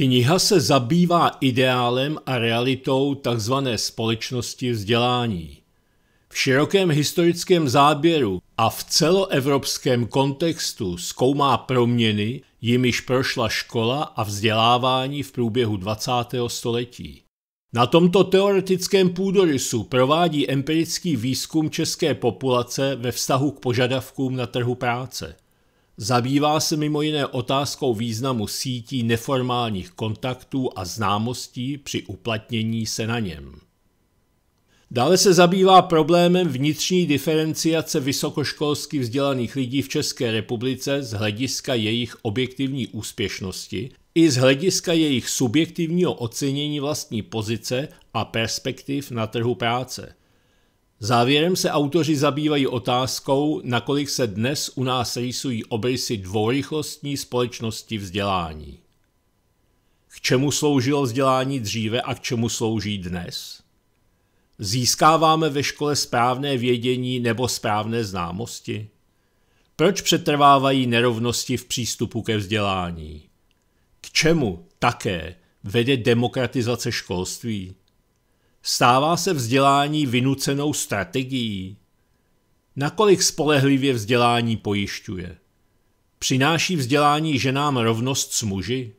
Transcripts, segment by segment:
Kniha se zabývá ideálem a realitou tzv. společnosti vzdělání. V širokém historickém záběru a v celoevropském kontextu zkoumá proměny, jimiž prošla škola a vzdělávání v průběhu 20. století. Na tomto teoretickém půdorysu provádí empirický výzkum české populace ve vztahu k požadavkům na trhu práce – Zabývá se mimo jiné otázkou významu sítí neformálních kontaktů a známostí při uplatnění se na něm. Dále se zabývá problémem vnitřní diferenciace vysokoškolsky vzdělaných lidí v České republice z hlediska jejich objektivní úspěšnosti i z hlediska jejich subjektivního ocenění vlastní pozice a perspektiv na trhu práce – Závěrem se autoři zabývají otázkou, nakolik se dnes u nás rýsují obrysy dvourychlostní společnosti vzdělání. K čemu sloužilo vzdělání dříve a k čemu slouží dnes? Získáváme ve škole správné vědění nebo správné známosti? Proč přetrvávají nerovnosti v přístupu ke vzdělání? K čemu také vede demokratizace školství? Stává se vzdělání vynucenou strategií? Nakolik spolehlivě vzdělání pojišťuje? Přináší vzdělání ženám rovnost s muži?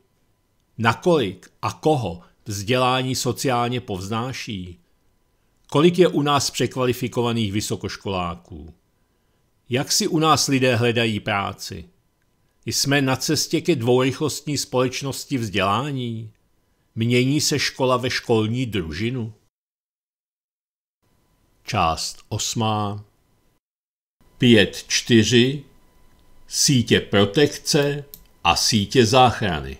Nakolik a koho vzdělání sociálně povznáší? Kolik je u nás překvalifikovaných vysokoškoláků? Jak si u nás lidé hledají práci? Jsme na cestě ke dvourychlostní společnosti vzdělání? Mění se škola ve školní družinu? část osmá, pět sítě protekce a sítě záchrany.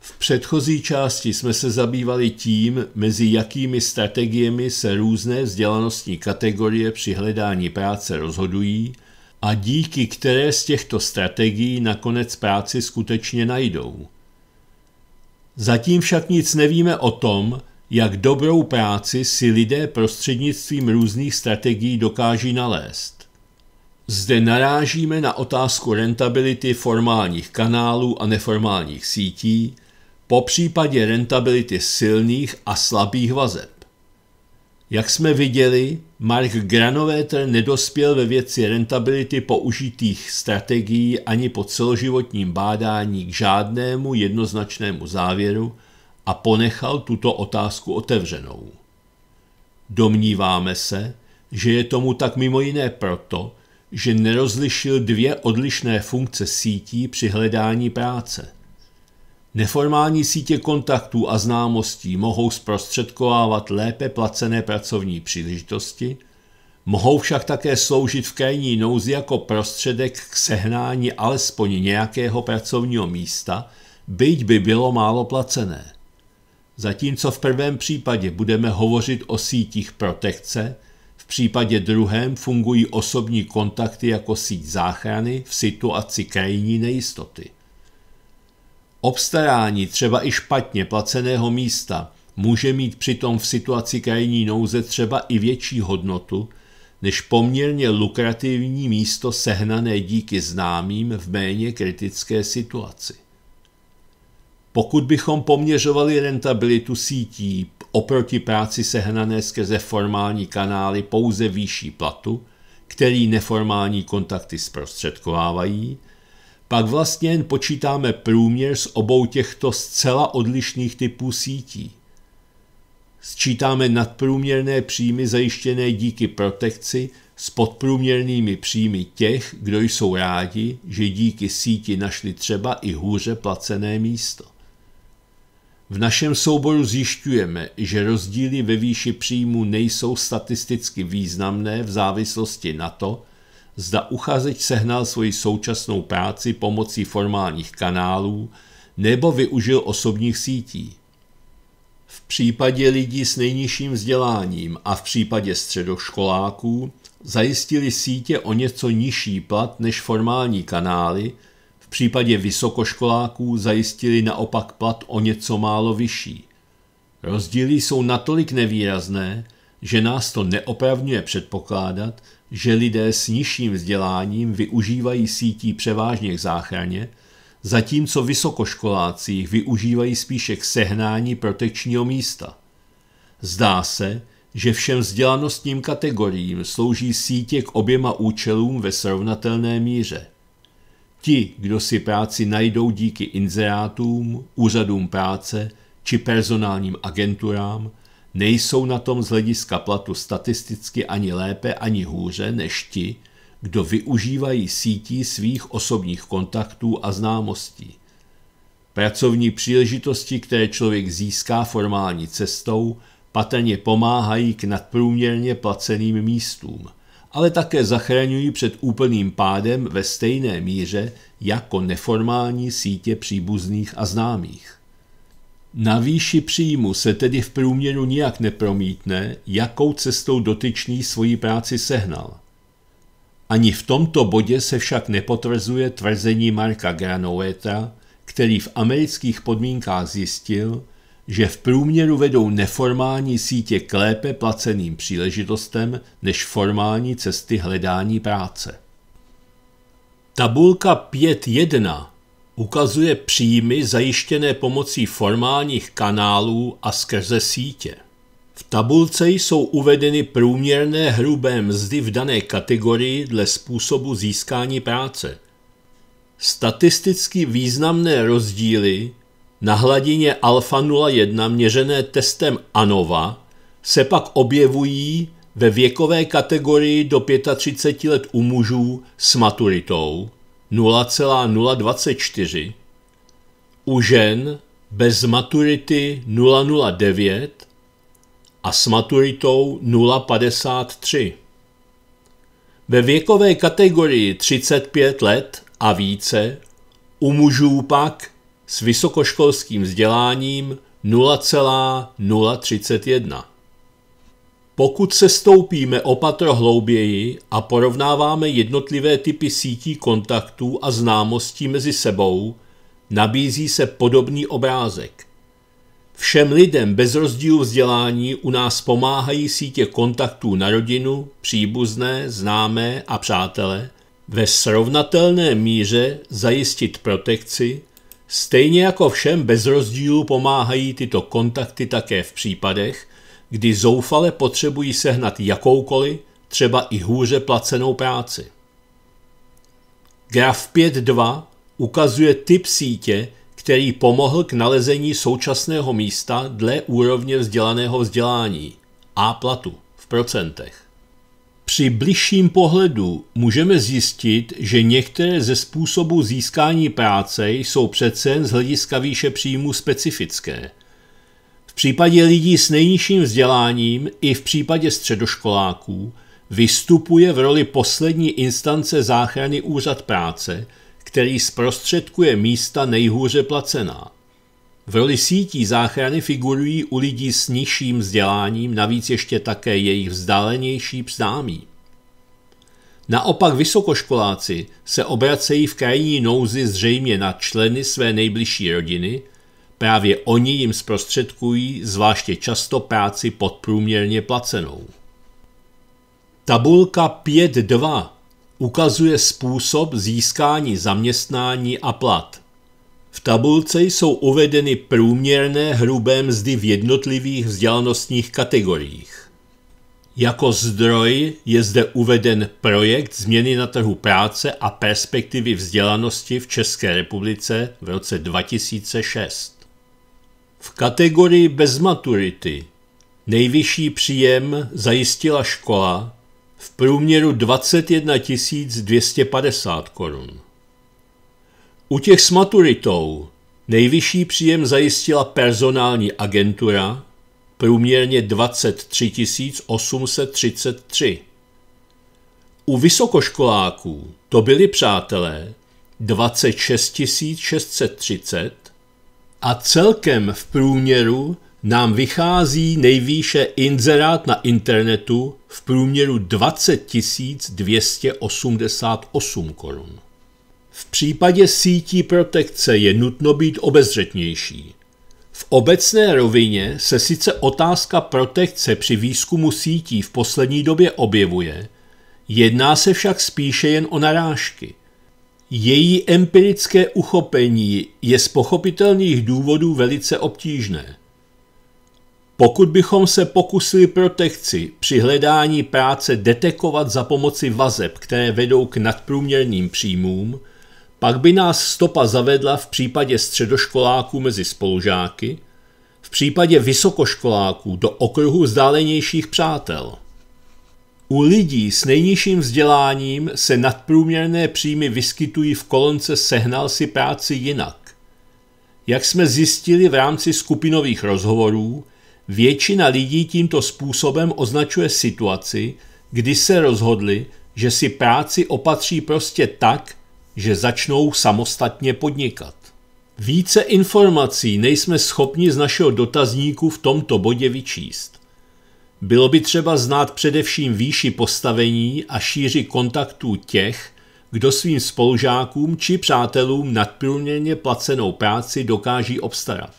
V předchozí části jsme se zabývali tím, mezi jakými strategiemi se různé vzdělanostní kategorie při hledání práce rozhodují a díky které z těchto strategií nakonec práci skutečně najdou. Zatím však nic nevíme o tom, jak dobrou práci si lidé prostřednictvím různých strategií dokáží nalézt. Zde narážíme na otázku rentability formálních kanálů a neformálních sítí, po případě rentability silných a slabých vazeb. Jak jsme viděli, Mark Granovéter nedospěl ve věci rentability použitých strategií ani po celoživotním bádání k žádnému jednoznačnému závěru, a ponechal tuto otázku otevřenou. Domníváme se, že je tomu tak mimo jiné proto, že nerozlišil dvě odlišné funkce sítí při hledání práce. Neformální sítě kontaktů a známostí mohou zprostředkovávat lépe placené pracovní příležitosti, mohou však také sloužit v krajní nouzi jako prostředek k sehnání alespoň nějakého pracovního místa, byť by bylo málo placené. Zatímco v prvém případě budeme hovořit o sítích protekce, v případě druhém fungují osobní kontakty jako síť záchrany v situaci krajní nejistoty. Obstarání třeba i špatně placeného místa může mít přitom v situaci krajní nouze třeba i větší hodnotu než poměrně lukrativní místo sehnané díky známým v méně kritické situaci. Pokud bychom poměřovali rentabilitu sítí oproti práci sehnané skrze formální kanály pouze výšší platu, který neformální kontakty zprostředkovávají, pak vlastně jen počítáme průměr z obou těchto zcela odlišných typů sítí. Sčítáme nadprůměrné příjmy zajištěné díky protekci s podprůměrnými příjmy těch, kdo jsou rádi, že díky síti našli třeba i hůře placené místo. V našem souboru zjišťujeme, že rozdíly ve výši příjmu nejsou statisticky významné v závislosti na to, zda uchazeč sehnal svoji současnou práci pomocí formálních kanálů nebo využil osobních sítí. V případě lidí s nejnižším vzděláním a v případě středoškoláků zajistili sítě o něco nižší plat než formální kanály – případě vysokoškoláků zajistili naopak plat o něco málo vyšší. Rozdíly jsou natolik nevýrazné, že nás to neopravňuje předpokládat, že lidé s nižším vzděláním využívají sítí převážně k záchraně, zatímco vysokoškoláci jich využívají spíše k sehnání protekčního místa. Zdá se, že všem vzdělanostním kategoriím slouží sítě k oběma účelům ve srovnatelné míře. Ti, kdo si práci najdou díky inzerátům, úřadům práce či personálním agenturám, nejsou na tom z hlediska platu statisticky ani lépe, ani hůře než ti, kdo využívají sítí svých osobních kontaktů a známostí. Pracovní příležitosti, které člověk získá formální cestou, patrně pomáhají k nadprůměrně placeným místům – ale také zachraňují před úplným pádem ve stejné míře jako neformální sítě příbuzných a známých. Na výši příjmu se tedy v průměru nijak nepromítne, jakou cestou dotyčný svoji práci sehnal. Ani v tomto bodě se však nepotvrzuje tvrzení Marka Granoeta, který v amerických podmínkách zjistil, že v průměru vedou neformální sítě k lépe placeným příležitostem než formální cesty hledání práce. Tabulka 5.1 ukazuje příjmy zajištěné pomocí formálních kanálů a skrze sítě. V tabulce jsou uvedeny průměrné hrubé mzdy v dané kategorii dle způsobu získání práce. Statisticky významné rozdíly na hladině alfa 01 měřené testem ANOVA se pak objevují ve věkové kategorii do 35 let u mužů s maturitou 0,024, u žen bez maturity 009 a s maturitou 053. Ve věkové kategorii 35 let a více u mužů pak s vysokoškolským vzděláním 0,031. Pokud se stoupíme o patro hlouběji a porovnáváme jednotlivé typy sítí kontaktů a známostí mezi sebou, nabízí se podobný obrázek. Všem lidem bez rozdílu vzdělání u nás pomáhají sítě kontaktů na rodinu, příbuzné, známé a přátele ve srovnatelné míře zajistit protekci, Stejně jako všem bez rozdílu pomáhají tyto kontakty také v případech, kdy zoufale potřebují sehnat jakoukoliv, třeba i hůře placenou práci. Graf 5.2 ukazuje typ sítě, který pomohl k nalezení současného místa dle úrovně vzdělaného vzdělání a platu v procentech. Při bližším pohledu můžeme zjistit, že některé ze způsobů získání práce jsou přece z hlediska výše příjmu specifické. V případě lidí s nejnižším vzděláním i v případě středoškoláků vystupuje v roli poslední instance záchrany úřad práce, který zprostředkuje místa nejhůře placená. V roli sítí záchrany figurují u lidí s nižším vzděláním, navíc ještě také jejich vzdálenější známí. Naopak vysokoškoláci se obracejí v krajní nouzi zřejmě na členy své nejbližší rodiny, právě oni jim zprostředkují zvláště často práci podprůměrně placenou. Tabulka 5.2 ukazuje způsob získání zaměstnání a plat – v tabulce jsou uvedeny průměrné hrubé mzdy v jednotlivých vzdělanostních kategoriích. Jako zdroj je zde uveden projekt změny na trhu práce a perspektivy vzdělanosti v České republice v roce 2006. V kategorii bez maturity nejvyšší příjem zajistila škola v průměru 21 250 korun. U těch s maturitou nejvyšší příjem zajistila personální agentura, průměrně 23 833. U vysokoškoláků to byli přátelé 26 630 a celkem v průměru nám vychází nejvýše inzerát na internetu v průměru 20 288 korun. V případě sítí protekce je nutno být obezřetnější. V obecné rovině se sice otázka protekce při výzkumu sítí v poslední době objevuje, jedná se však spíše jen o narážky. Její empirické uchopení je z pochopitelných důvodů velice obtížné. Pokud bychom se pokusili protekci při hledání práce detekovat za pomoci vazeb, které vedou k nadprůměrným příjmům, pak by nás stopa zavedla v případě středoškoláků mezi spolužáky, v případě vysokoškoláků do okruhu vzdálenějších přátel. U lidí s nejnižším vzděláním se nadprůměrné příjmy vyskytují v kolonce Sehnal si práci jinak. Jak jsme zjistili v rámci skupinových rozhovorů, většina lidí tímto způsobem označuje situaci, kdy se rozhodli, že si práci opatří prostě tak, že začnou samostatně podnikat. Více informací nejsme schopni z našeho dotazníku v tomto bodě vyčíst. Bylo by třeba znát především výši postavení a šíři kontaktů těch, kdo svým spolužákům či přátelům nadprůměrně placenou práci dokáží obstarat.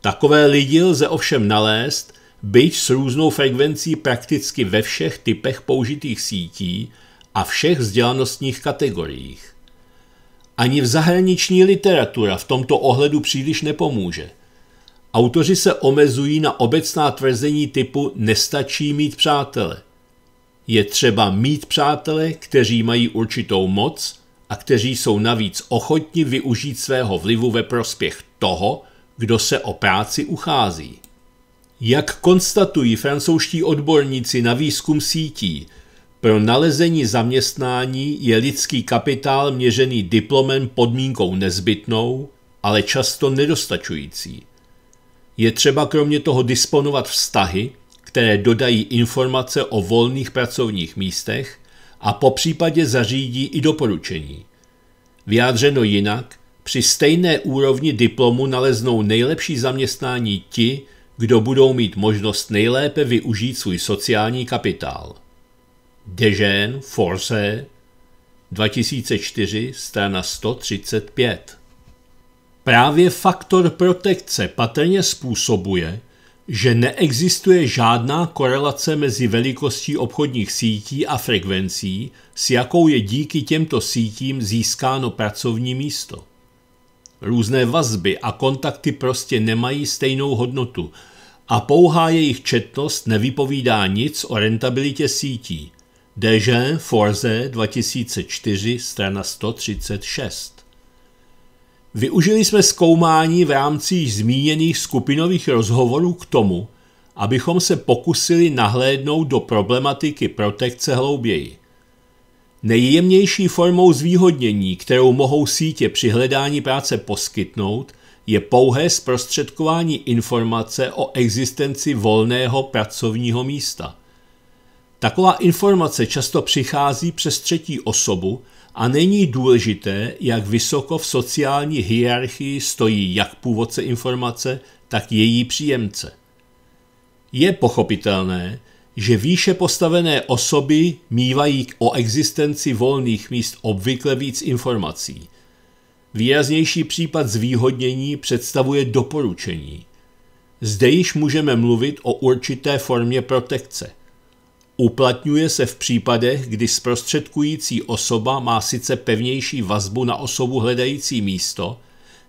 Takové lidi lze ovšem nalézt, byť s různou frekvencí prakticky ve všech typech použitých sítí, a všech vzdělanostních kategoriích. Ani v zahraniční literatura v tomto ohledu příliš nepomůže. Autoři se omezují na obecná tvrzení typu nestačí mít přátele. Je třeba mít přátele, kteří mají určitou moc a kteří jsou navíc ochotni využít svého vlivu ve prospěch toho, kdo se o práci uchází. Jak konstatují francouzští odborníci na výzkum sítí, pro nalezení zaměstnání je lidský kapitál měřený diplomem podmínkou nezbytnou, ale často nedostačující. Je třeba kromě toho disponovat vztahy, které dodají informace o volných pracovních místech a po případě zařídí i doporučení. Vyjádřeno jinak, při stejné úrovni diplomu naleznou nejlepší zaměstnání ti, kdo budou mít možnost nejlépe využít svůj sociální kapitál. Dejean Force 2004, strana 135. Právě faktor protekce patrně způsobuje, že neexistuje žádná korelace mezi velikostí obchodních sítí a frekvencí, s jakou je díky těmto sítím získáno pracovní místo. Různé vazby a kontakty prostě nemají stejnou hodnotu a pouhá jejich četnost nevypovídá nic o rentabilitě sítí – DŽ Forze 2004, strana 136. Využili jsme zkoumání v rámci již zmíněných skupinových rozhovorů k tomu, abychom se pokusili nahlédnout do problematiky protekce hlouběji. Nejjemnější formou zvýhodnění, kterou mohou sítě při hledání práce poskytnout, je pouhé zprostředkování informace o existenci volného pracovního místa – Taková informace často přichází přes třetí osobu a není důležité, jak vysoko v sociální hierarchii stojí jak původce informace, tak její příjemce. Je pochopitelné, že výše postavené osoby mývají o existenci volných míst obvykle víc informací. Výraznější případ zvýhodnění představuje doporučení. Zde již můžeme mluvit o určité formě protekce – Uplatňuje se v případech, kdy zprostředkující osoba má sice pevnější vazbu na osobu hledající místo,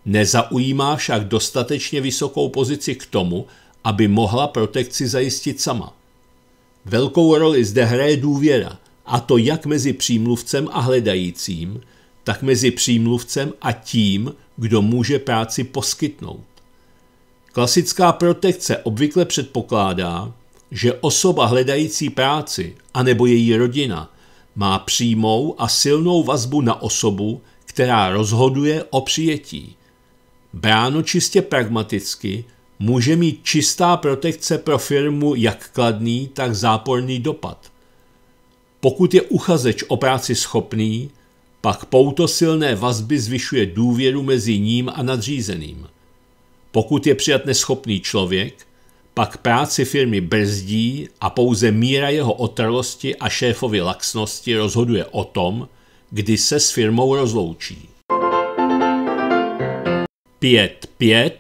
nezaujímá však dostatečně vysokou pozici k tomu, aby mohla protekci zajistit sama. Velkou roli zde hraje důvěra, a to jak mezi přímluvcem a hledajícím, tak mezi přímluvcem a tím, kdo může práci poskytnout. Klasická protekce obvykle předpokládá, že osoba hledající práci anebo její rodina má přímou a silnou vazbu na osobu, která rozhoduje o přijetí. Bráno čistě pragmaticky může mít čistá protekce pro firmu jak kladný, tak záporný dopad. Pokud je uchazeč o práci schopný, pak pouto silné vazby zvyšuje důvěru mezi ním a nadřízeným. Pokud je přijat neschopný člověk, pak práci firmy brzdí a pouze míra jeho otrlosti a šéfovi laxnosti rozhoduje o tom, kdy se s firmou rozloučí. 5.5.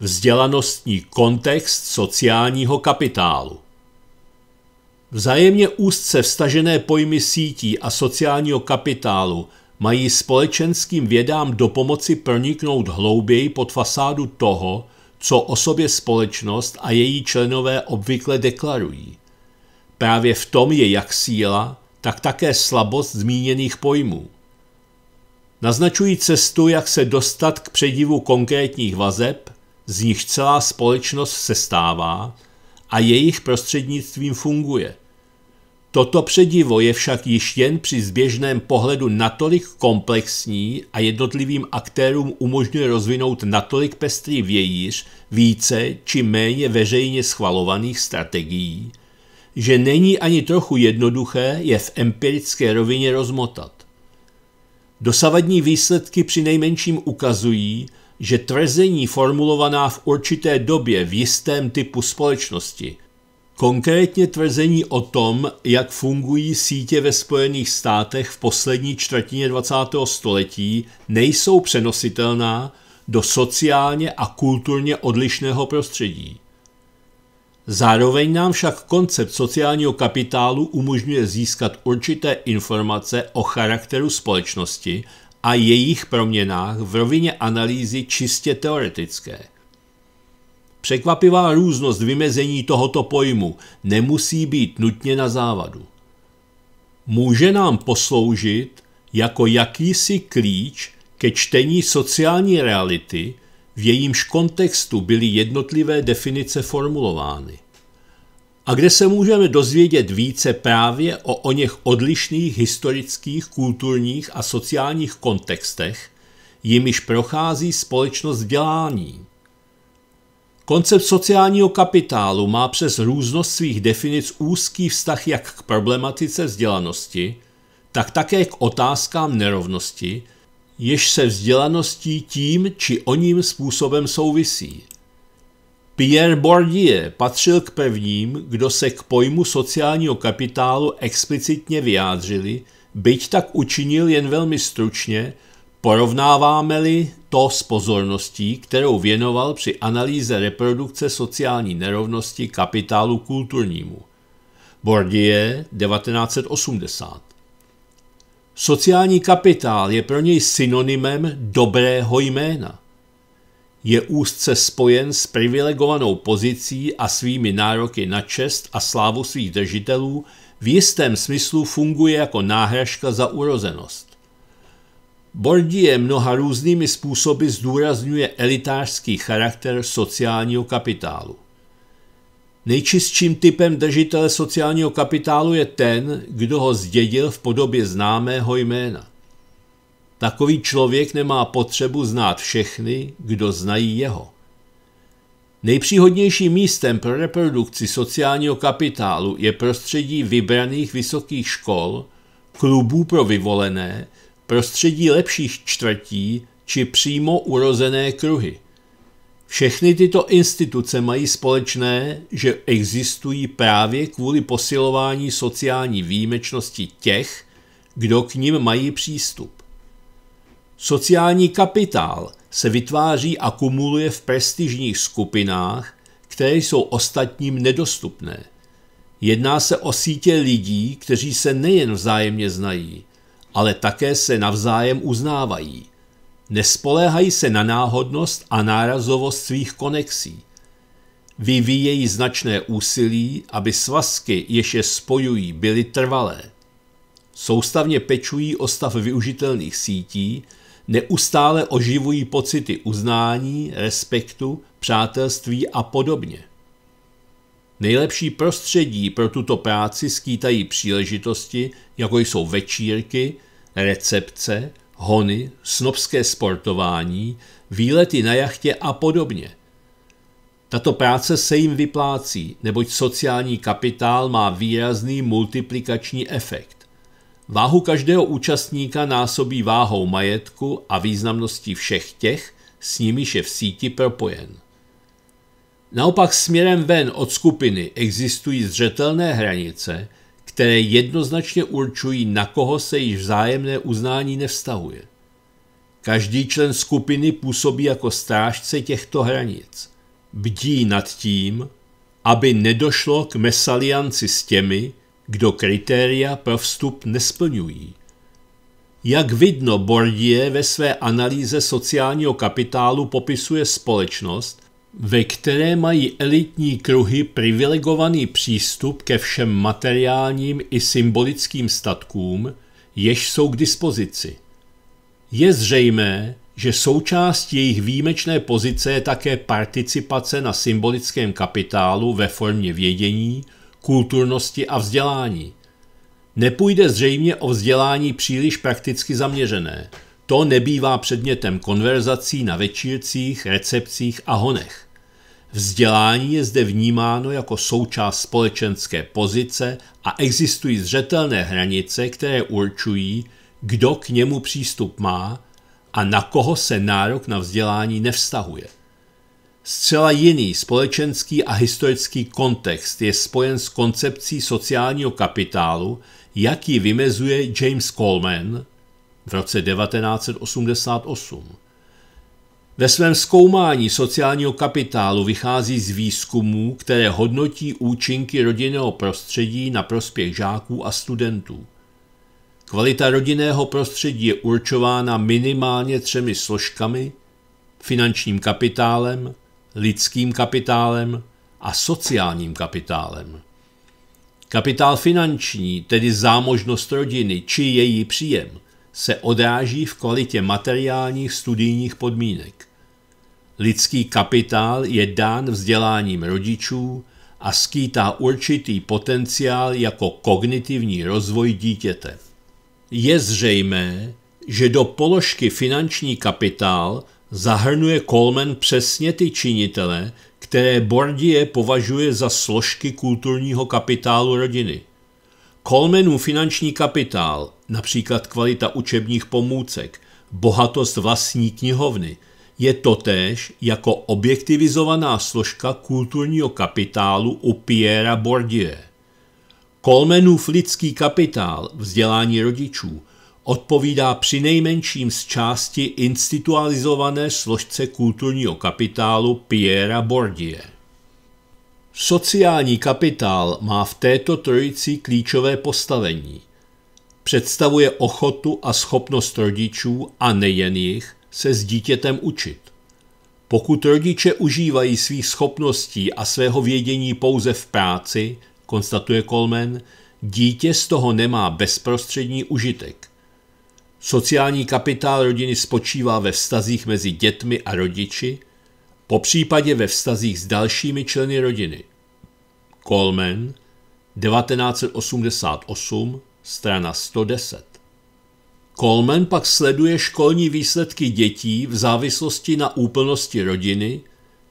Vzdělanostní kontext sociálního kapitálu Vzájemně úzce vstažené pojmy sítí a sociálního kapitálu mají společenským vědám do pomoci proniknout hlouběji pod fasádu toho, co o sobě společnost a její členové obvykle deklarují. Právě v tom je jak síla, tak také slabost zmíněných pojmů. Naznačují cestu, jak se dostat k předivu konkrétních vazeb, z nich celá společnost se stává a jejich prostřednictvím funguje. Toto předivo je však již jen při zběžném pohledu natolik komplexní a jednotlivým aktérům umožňuje rozvinout natolik pestrý vějíř více či méně veřejně schvalovaných strategií, že není ani trochu jednoduché je v empirické rovině rozmotat. Dosavadní výsledky při nejmenším ukazují, že tvrzení formulovaná v určité době v jistém typu společnosti Konkrétně tvrzení o tom, jak fungují sítě ve Spojených státech v poslední čtvrtině 20. století, nejsou přenositelná do sociálně a kulturně odlišného prostředí. Zároveň nám však koncept sociálního kapitálu umožňuje získat určité informace o charakteru společnosti a jejich proměnách v rovině analýzy čistě teoretické – Překvapivá různost vymezení tohoto pojmu nemusí být nutně na závadu. Může nám posloužit jako jakýsi klíč ke čtení sociální reality, v jejímž kontextu byly jednotlivé definice formulovány. A kde se můžeme dozvědět více právě o něch odlišných historických, kulturních a sociálních kontextech, jimiž prochází společnost dělání. Koncept sociálního kapitálu má přes různost svých definic úzký vztah jak k problematice vzdělanosti, tak také k otázkám nerovnosti, jež se vzdělaností tím či oním způsobem souvisí. Pierre Bourdieu patřil k prvním, kdo se k pojmu sociálního kapitálu explicitně vyjádřili, byť tak učinil jen velmi stručně – Porovnáváme-li to s pozorností, kterou věnoval při analýze reprodukce sociální nerovnosti kapitálu kulturnímu. Bourdieu 1980 Sociální kapitál je pro něj synonymem dobrého jména. Je úzce spojen s privilegovanou pozicí a svými nároky na čest a slávu svých držitelů, v jistém smyslu funguje jako náhražka za urozenost. Bordie mnoha různými způsoby zdůrazňuje elitářský charakter sociálního kapitálu. Nejčistším typem držitele sociálního kapitálu je ten, kdo ho zdědil v podobě známého jména. Takový člověk nemá potřebu znát všechny, kdo znají jeho. Nejpříhodnějším místem pro reprodukci sociálního kapitálu je prostředí vybraných vysokých škol, klubů pro vyvolené, prostředí lepších čtvrtí či přímo urozené kruhy. Všechny tyto instituce mají společné, že existují právě kvůli posilování sociální výjimečnosti těch, kdo k nim mají přístup. Sociální kapitál se vytváří a kumuluje v prestižních skupinách, které jsou ostatním nedostupné. Jedná se o sítě lidí, kteří se nejen vzájemně znají, ale také se navzájem uznávají. Nespoléhají se na náhodnost a nárazovost svých konexí. Vyvíjejí značné úsilí, aby svazky, jež je spojují, byly trvalé. Soustavně pečují o stav využitelných sítí, neustále oživují pocity uznání, respektu, přátelství a podobně. Nejlepší prostředí pro tuto práci skýtají příležitosti, jako jsou večírky, recepce, hony, snobské sportování, výlety na jachtě a podobně. Tato práce se jim vyplácí, neboť sociální kapitál má výrazný multiplikační efekt. Váhu každého účastníka násobí váhou majetku a významností všech těch, s nimiž je v síti propojen. Naopak směrem ven od skupiny existují zřetelné hranice, které jednoznačně určují, na koho se již vzájemné uznání nevztahuje. Každý člen skupiny působí jako strážce těchto hranic. Bdí nad tím, aby nedošlo k mesalianci s těmi, kdo kritéria pro vstup nesplňují. Jak vidno, Bourdieu ve své analýze sociálního kapitálu popisuje společnost, ve které mají elitní kruhy privilegovaný přístup ke všem materiálním i symbolickým statkům, jež jsou k dispozici. Je zřejmé, že součást jejich výjimečné pozice je také participace na symbolickém kapitálu ve formě vědění, kulturnosti a vzdělání. Nepůjde zřejmě o vzdělání příliš prakticky zaměřené – to nebývá předmětem konverzací na večírcích, recepcích a honech. Vzdělání je zde vnímáno jako součást společenské pozice a existují zřetelné hranice, které určují, kdo k němu přístup má a na koho se nárok na vzdělání nevztahuje. Zcela jiný společenský a historický kontext je spojen s koncepcí sociálního kapitálu, jak ji vymezuje James Coleman, v roce 1988. Ve svém zkoumání sociálního kapitálu vychází z výzkumů, které hodnotí účinky rodinného prostředí na prospěch žáků a studentů. Kvalita rodinného prostředí je určována minimálně třemi složkami finančním kapitálem, lidským kapitálem a sociálním kapitálem. Kapitál finanční, tedy zámožnost rodiny či její příjem – se odráží v kvalitě materiálních studijních podmínek. Lidský kapitál je dán vzděláním rodičů a skýtá určitý potenciál jako kognitivní rozvoj dítěte. Je zřejmé, že do položky finanční kapitál zahrnuje Coleman přesně ty činitele, které Bordie považuje za složky kulturního kapitálu rodiny. Kolmenů finanční kapitál například kvalita učebních pomůcek, bohatost vlastní knihovny, je totéž jako objektivizovaná složka kulturního kapitálu u Pierre Bourdieu. Kolmenův lidský kapitál, vzdělání rodičů, odpovídá přinejmenším z části institualizované složce kulturního kapitálu Pierre Bourdieu. Sociální kapitál má v této trojici klíčové postavení – představuje ochotu a schopnost rodičů, a nejen jich, se s dítětem učit. Pokud rodiče užívají svých schopností a svého vědění pouze v práci, konstatuje Coleman, dítě z toho nemá bezprostřední užitek. Sociální kapitál rodiny spočívá ve vztazích mezi dětmi a rodiči, po případě ve vztazích s dalšími členy rodiny. Coleman 1988 strana 110. Coleman pak sleduje školní výsledky dětí v závislosti na úplnosti rodiny,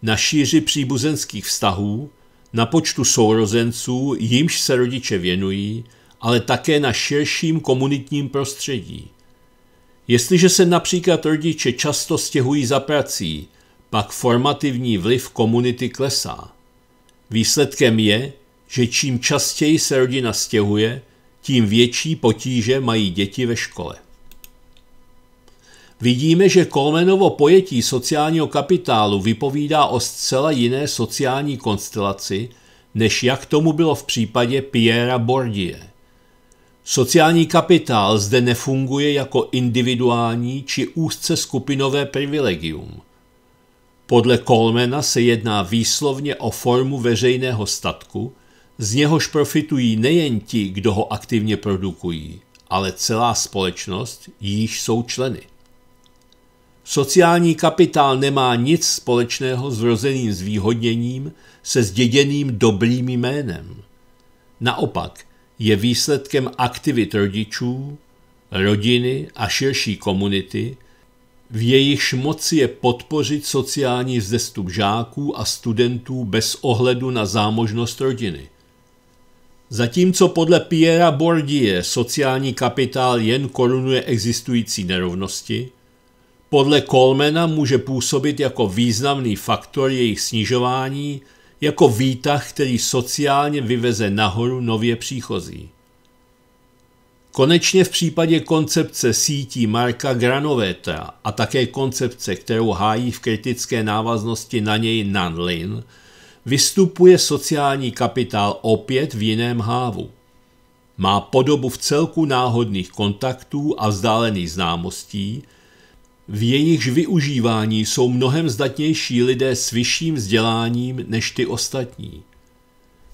na šíři příbuzenských vztahů, na počtu sourozenců, jimž se rodiče věnují, ale také na širším komunitním prostředí. Jestliže se například rodiče často stěhují za prací, pak formativní vliv komunity klesá. Výsledkem je, že čím častěji se rodina stěhuje, tím větší potíže mají děti ve škole. Vidíme, že Kolmenovo pojetí sociálního kapitálu vypovídá o zcela jiné sociální konstelaci, než jak tomu bylo v případě Piera Bourdieu. Sociální kapitál zde nefunguje jako individuální či úzce skupinové privilegium. Podle Kolmena se jedná výslovně o formu veřejného statku, z něhož profitují nejen ti, kdo ho aktivně produkují, ale celá společnost, již jsou členy. Sociální kapitál nemá nic společného s rozeným zvýhodněním se zděděným dobrým jménem. Naopak je výsledkem aktivit rodičů, rodiny a širší komunity, v jejichž moci je podpořit sociální vzestup žáků a studentů bez ohledu na zámožnost rodiny – Zatímco podle Piera Bourdieu sociální kapitál jen korunuje existující nerovnosti, podle Colmena může působit jako významný faktor jejich snižování, jako výtah, který sociálně vyveze nahoru nově příchozí. Konečně v případě koncepce sítí Marka Granovéta a také koncepce, kterou hájí v kritické návaznosti na něj Nanlin – vystupuje sociální kapitál opět v jiném hávu. Má podobu v celku náhodných kontaktů a vzdálených známostí, v jejichž využívání jsou mnohem zdatnější lidé s vyšším vzděláním než ty ostatní.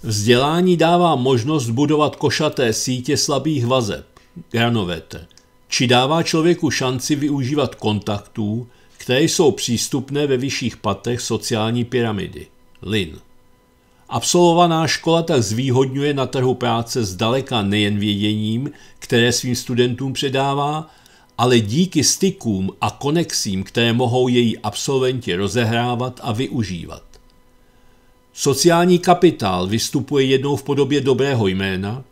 Vzdělání dává možnost budovat košaté sítě slabých vazeb, granovete, či dává člověku šanci využívat kontaktů, které jsou přístupné ve vyšších patech sociální pyramidy, lin. Absolvovaná škola tak zvýhodňuje na trhu práce zdaleka nejen věděním, které svým studentům předává, ale díky stykům a konexím, které mohou její absolventi rozehrávat a využívat. Sociální kapitál vystupuje jednou v podobě dobrého jména,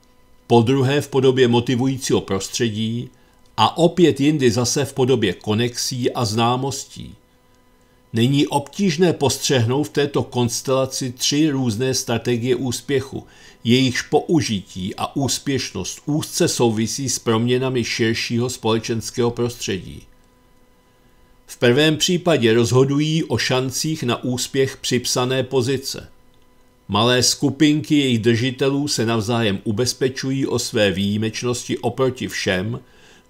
po druhé v podobě motivujícího prostředí a opět jindy zase v podobě konexí a známostí – Není obtížné postřehnout v této konstelaci tři různé strategie úspěchu. Jejichž použití a úspěšnost úzce souvisí s proměnami širšího společenského prostředí. V prvém případě rozhodují o šancích na úspěch připsané pozice. Malé skupinky jejich držitelů se navzájem ubezpečují o své výjimečnosti oproti všem,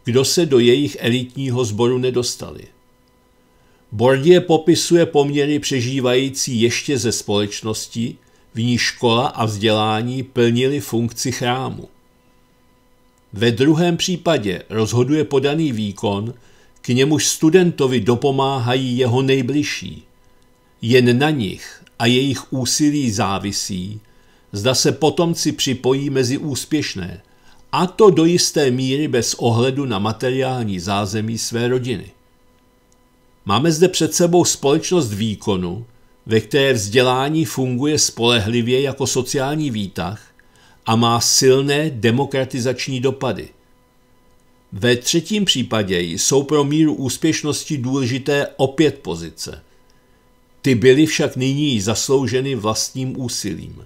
kdo se do jejich elitního sboru nedostali. Bordie popisuje poměry přežívající ještě ze společnosti, v ní škola a vzdělání plnili funkci chrámu. Ve druhém případě rozhoduje podaný výkon, k němuž studentovi dopomáhají jeho nejbližší. Jen na nich a jejich úsilí závisí, zda se potomci připojí mezi úspěšné, a to do jisté míry bez ohledu na materiální zázemí své rodiny. Máme zde před sebou společnost výkonu, ve které vzdělání funguje spolehlivě jako sociální výtah a má silné demokratizační dopady. Ve třetím případě jsou pro míru úspěšnosti důležité opět pozice. Ty byly však nyní zaslouženy vlastním úsilím.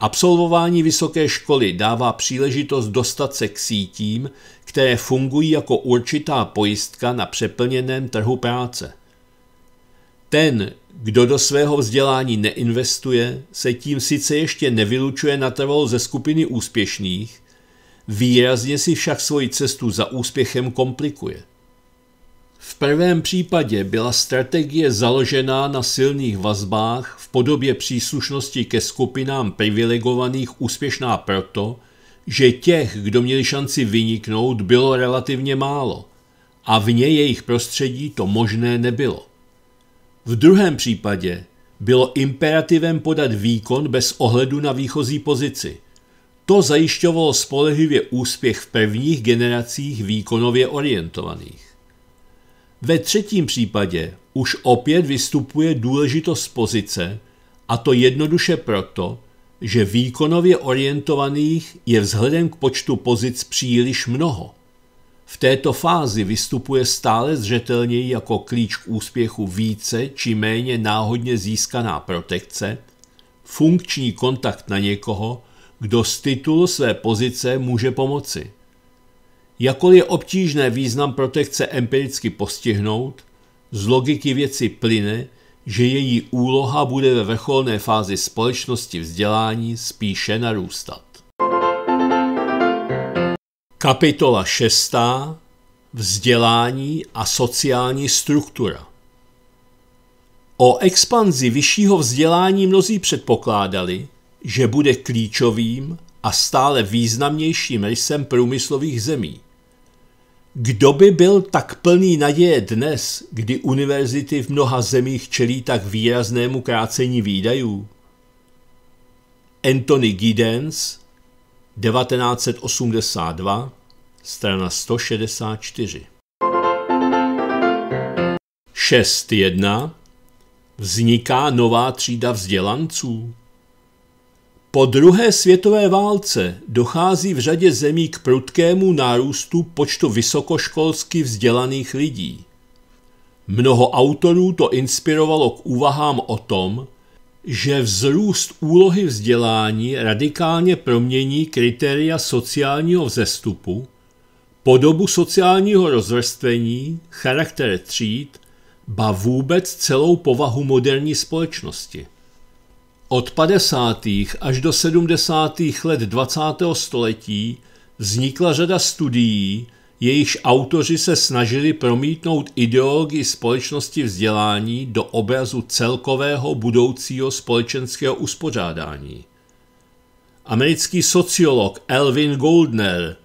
Absolvování vysoké školy dává příležitost dostat se k sítím, které fungují jako určitá pojistka na přeplněném trhu práce. Ten, kdo do svého vzdělání neinvestuje, se tím sice ještě nevylučuje natrvalo ze skupiny úspěšných, výrazně si však svoji cestu za úspěchem komplikuje. V prvém případě byla strategie založená na silných vazbách v podobě příslušnosti ke skupinám privilegovaných úspěšná proto, že těch, kdo měli šanci vyniknout, bylo relativně málo a vně jejich prostředí to možné nebylo. V druhém případě bylo imperativem podat výkon bez ohledu na výchozí pozici. To zajišťovalo spolehlivě úspěch v prvních generacích výkonově orientovaných. Ve třetím případě už opět vystupuje důležitost pozice, a to jednoduše proto, že výkonově orientovaných je vzhledem k počtu pozic příliš mnoho. V této fázi vystupuje stále zřetelněji jako klíč k úspěchu více či méně náhodně získaná protekce, funkční kontakt na někoho, kdo z titulu své pozice může pomoci – Jakkoliv je obtížné význam protekce empiricky postihnout, z logiky věci plyne, že její úloha bude ve vrcholné fázi společnosti vzdělání spíše narůstat. Kapitola 6. Vzdělání a sociální struktura O expanzi vyššího vzdělání mnozí předpokládali, že bude klíčovým a stále významnějším rysem průmyslových zemí. Kdo by byl tak plný naděje dnes, kdy univerzity v mnoha zemích čelí tak výraznému krácení výdajů? Anthony Giddens, 1982, strana 164. 6.1. Vzniká nová třída vzdělanců. Po druhé světové válce dochází v řadě zemí k prudkému nárůstu počtu vysokoškolsky vzdělaných lidí. Mnoho autorů to inspirovalo k úvahám o tom, že vzrůst úlohy vzdělání radikálně promění kritéria sociálního vzestupu, podobu sociálního rozvrstvení, charakter tříd, ba vůbec celou povahu moderní společnosti. Od 50. až do 70. let 20. století vznikla řada studií, jejichž autoři se snažili promítnout ideologii společnosti vzdělání do obrazu celkového budoucího společenského uspořádání. Americký sociolog Elvin Goldner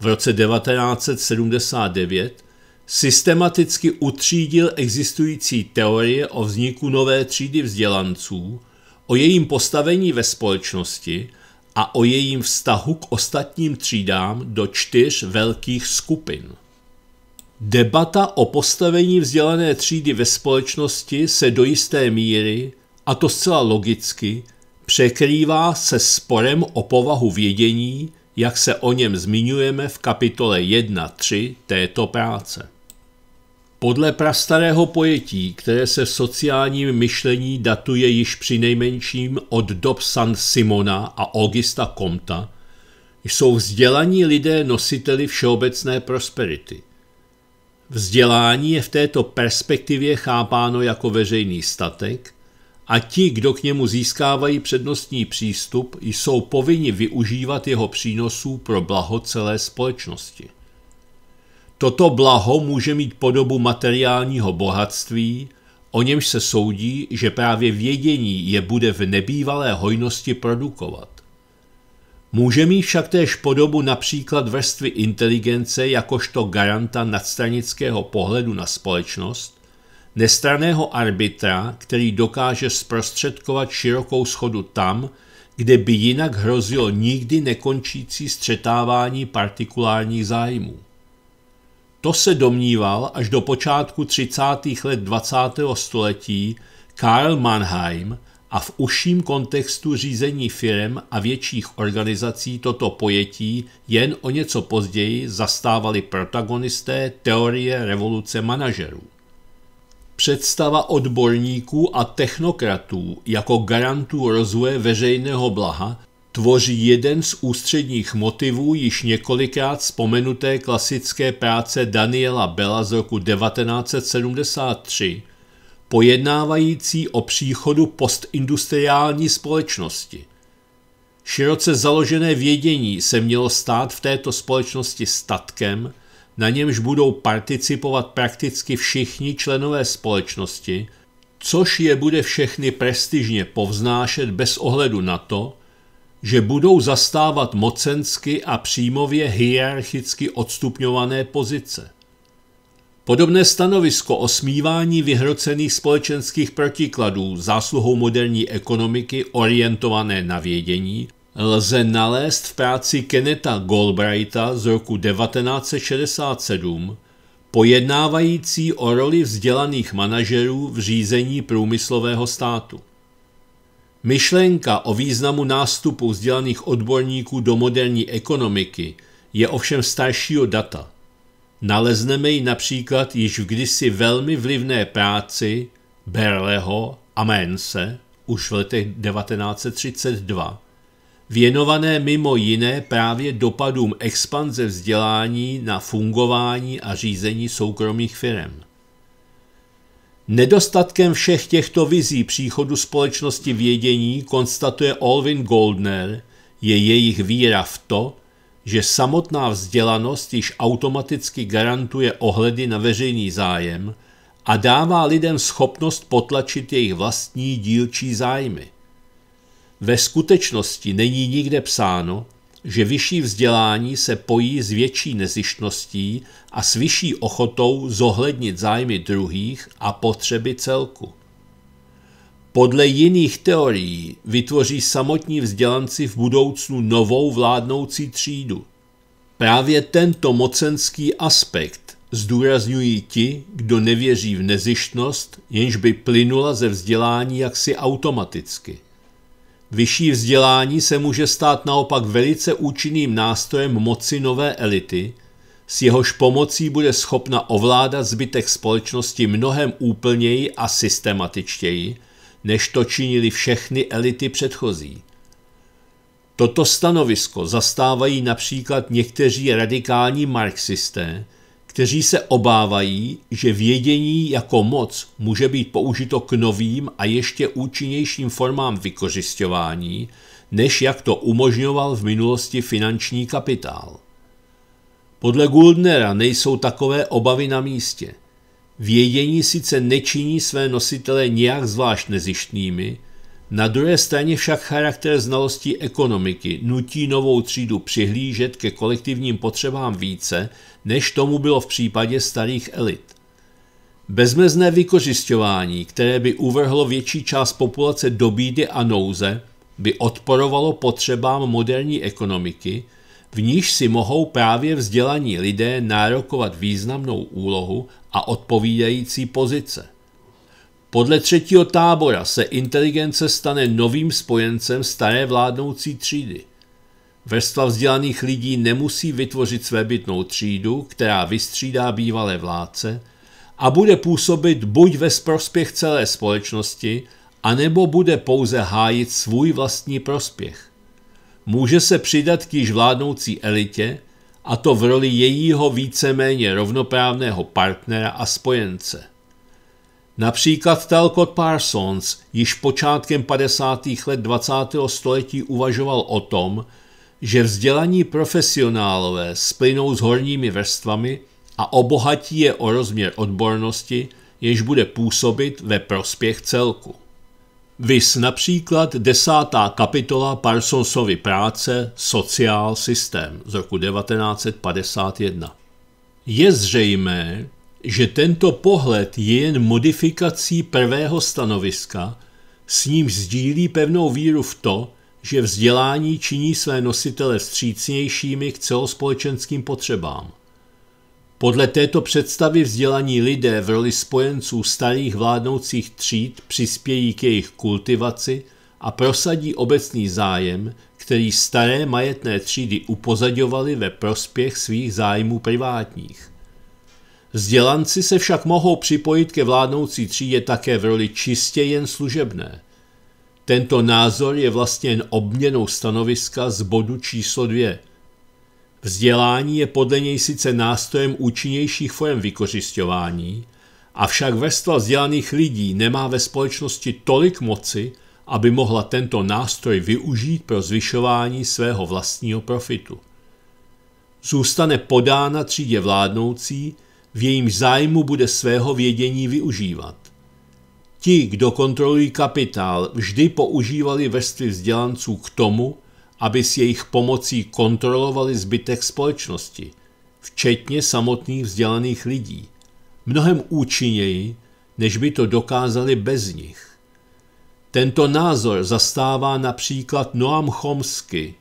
v roce 1979 systematicky utřídil existující teorie o vzniku nové třídy vzdělanců – o jejím postavení ve společnosti a o jejím vztahu k ostatním třídám do čtyř velkých skupin. Debata o postavení vzdělané třídy ve společnosti se do jisté míry, a to zcela logicky, překrývá se sporem o povahu vědění, jak se o něm zmiňujeme v kapitole 1.3 této práce. Podle prastarého pojetí, které se v sociálním myšlení datuje již při nejmenším od dob San Simona a Augusta Comta, jsou vzdělaní lidé nositeli všeobecné prosperity. Vzdělání je v této perspektivě chápáno jako veřejný statek a ti, kdo k němu získávají přednostní přístup, jsou povinni využívat jeho přínosů pro blaho celé společnosti. Toto blaho může mít podobu materiálního bohatství, o němž se soudí, že právě vědění je bude v nebývalé hojnosti produkovat. Může mít však též podobu například vrstvy inteligence jakožto garanta nadstranického pohledu na společnost, nestraného arbitra, který dokáže zprostředkovat širokou schodu tam, kde by jinak hrozilo nikdy nekončící střetávání partikulárních zájmů. To se domníval až do počátku 30. let 20. století Karl Mannheim a v užším kontextu řízení firm a větších organizací toto pojetí jen o něco později zastávali protagonisté teorie revoluce manažerů. Představa odborníků a technokratů jako garantů rozvoje veřejného blaha tvoří jeden z ústředních motivů již několikrát vzpomenuté klasické práce Daniela Bela z roku 1973, pojednávající o příchodu postindustriální společnosti. Široce založené vědění se mělo stát v této společnosti statkem, na němž budou participovat prakticky všichni členové společnosti, což je bude všechny prestižně povznášet bez ohledu na to, že budou zastávat mocensky a přímově hierarchicky odstupňované pozice. Podobné stanovisko o smívání vyhrocených společenských protikladů zásluhou moderní ekonomiky orientované na vědění lze nalézt v práci Keneta Galbraitha z roku 1967, pojednávající o roli vzdělaných manažerů v řízení průmyslového státu. Myšlenka o významu nástupu vzdělaných odborníků do moderní ekonomiky je ovšem staršího data. Nalezneme ji například již v kdysi velmi vlivné práci Berleho a Mense už v letech 1932, věnované mimo jiné právě dopadům expanze vzdělání na fungování a řízení soukromých firm. Nedostatkem všech těchto vizí příchodu společnosti vědění, konstatuje Olvin Goldner, je jejich víra v to, že samotná vzdělanost již automaticky garantuje ohledy na veřejný zájem a dává lidem schopnost potlačit jejich vlastní dílčí zájmy. Ve skutečnosti není nikde psáno, že vyšší vzdělání se pojí s větší nezištností a s vyšší ochotou zohlednit zájmy druhých a potřeby celku. Podle jiných teorií vytvoří samotní vzdělanci v budoucnu novou vládnoucí třídu. Právě tento mocenský aspekt zdůrazňují ti, kdo nevěří v nezištnost, jenž by plynula ze vzdělání jaksi automaticky – Vyšší vzdělání se může stát naopak velice účinným nástrojem moci nové elity, s jehož pomocí bude schopna ovládat zbytek společnosti mnohem úplněji a systematičtěji, než to činili všechny elity předchozí. Toto stanovisko zastávají například někteří radikální marxisté, kteří se obávají, že vědění jako moc může být použito k novým a ještě účinnějším formám vykořišťování, než jak to umožňoval v minulosti finanční kapitál. Podle Guldnera nejsou takové obavy na místě. Vědění sice nečiní své nositele nijak zvlášť nezištnými, na druhé straně však charakter znalostí ekonomiky nutí novou třídu přihlížet ke kolektivním potřebám více než tomu bylo v případě starých elit. Bezmezné vykořišťování, které by uvrhlo větší část populace do bídy a nouze, by odporovalo potřebám moderní ekonomiky, v níž si mohou právě vzdělaní lidé nárokovat významnou úlohu a odpovídající pozice. Podle třetího tábora se inteligence stane novým spojencem staré vládnoucí třídy – Vrstva vzdělaných lidí nemusí vytvořit svébytnou třídu, která vystřídá bývalé vládce a bude působit buď ve prospěch celé společnosti, anebo bude pouze hájit svůj vlastní prospěch. Může se přidat k již vládnoucí elitě, a to v roli jejího víceméně rovnoprávného partnera a spojence. Například Talcott Parsons již počátkem 50. let 20. století uvažoval o tom, že vzdělaní profesionálové splynou s horními vrstvami a obohatí je o rozměr odbornosti, jež bude působit ve prospěch celku. Vys například desátá kapitola Parsonsovy práce Sociál systém z roku 1951. Je zřejmé, že tento pohled je jen modifikací prvého stanoviska, s ním sdílí pevnou víru v to, že vzdělání činí své nositele střícnějšími k celospolečenským potřebám. Podle této představy vzdělaní lidé v roli spojenců starých vládnoucích tříd přispějí k jejich kultivaci a prosadí obecný zájem, který staré majetné třídy upozaďovaly ve prospěch svých zájmů privátních. Vzdělanci se však mohou připojit ke vládnoucí třídě také v roli čistě jen služebné – tento názor je vlastně jen obměnou stanoviska z bodu číslo 2. Vzdělání je podle něj sice nástrojem účinnějších forem vykořišťování, avšak vrstva vzdělaných lidí nemá ve společnosti tolik moci, aby mohla tento nástroj využít pro zvyšování svého vlastního profitu. Zůstane podána třídě vládnoucí, v jejím zájmu bude svého vědění využívat. Ti, kdo kontrolují kapitál, vždy používali vrstvy vzdělanců k tomu, aby s jejich pomocí kontrolovali zbytek společnosti, včetně samotných vzdělaných lidí, mnohem účinněji, než by to dokázali bez nich. Tento názor zastává například Noam Chomsky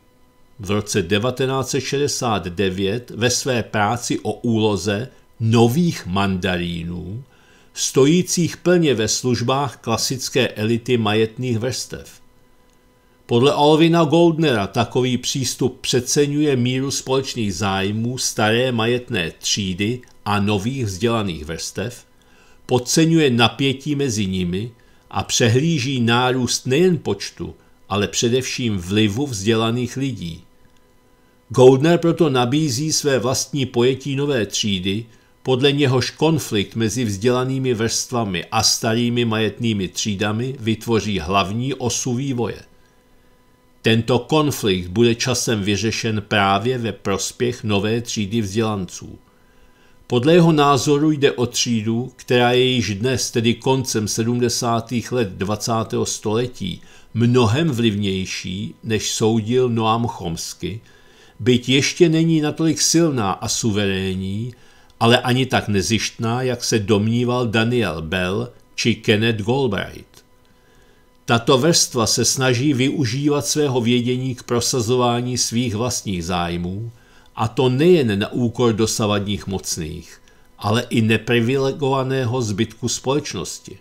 v roce 1969 ve své práci o úloze nových mandarínů – stojících plně ve službách klasické elity majetných vrstev. Podle Alvina Goldnera takový přístup přeceňuje míru společných zájmů staré majetné třídy a nových vzdělaných vrstev, podceňuje napětí mezi nimi a přehlíží nárůst nejen počtu, ale především vlivu vzdělaných lidí. Goldner proto nabízí své vlastní pojetí nové třídy, podle něhož konflikt mezi vzdělanými vrstvami a starými majetnými třídami vytvoří hlavní osu vývoje. Tento konflikt bude časem vyřešen právě ve prospěch nové třídy vzdělanců. Podle jeho názoru jde o třídu, která je již dnes, tedy koncem 70. let 20. století, mnohem vlivnější, než soudil Noam Chomsky, byť ještě není natolik silná a suverénní, ale ani tak nezištná, jak se domníval Daniel Bell či Kenneth Galbraith. Tato vrstva se snaží využívat svého vědění k prosazování svých vlastních zájmů, a to nejen na úkor dosavadních mocných, ale i neprivilegovaného zbytku společnosti.